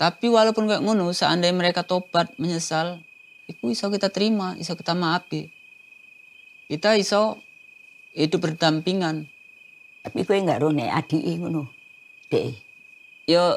Tapi walaupun kayak ngono, seandainya mereka tobat, menyesal, itu iso kita terima, iso kita maafi. Kita iso itu berdampingan. Tapi gue nggak rone adik ngono. deh. Yo